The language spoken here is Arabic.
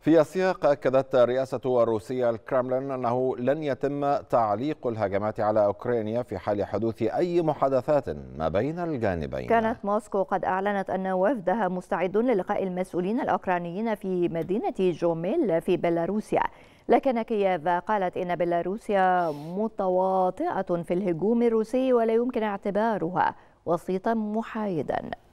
في السياق أكدت رئاسة الروسية الكرملين أنه لن يتم تعليق الهجمات على أوكرانيا في حال حدوث أي محادثات ما بين الجانبين كانت موسكو قد أعلنت أن وفدها مستعد للقاء المسؤولين الأوكرانيين في مدينة جوميل في بيلاروسيا لكن كييف قالت إن بيلاروسيا متواطئة في الهجوم الروسي ولا يمكن اعتبارها وسيطا محايدا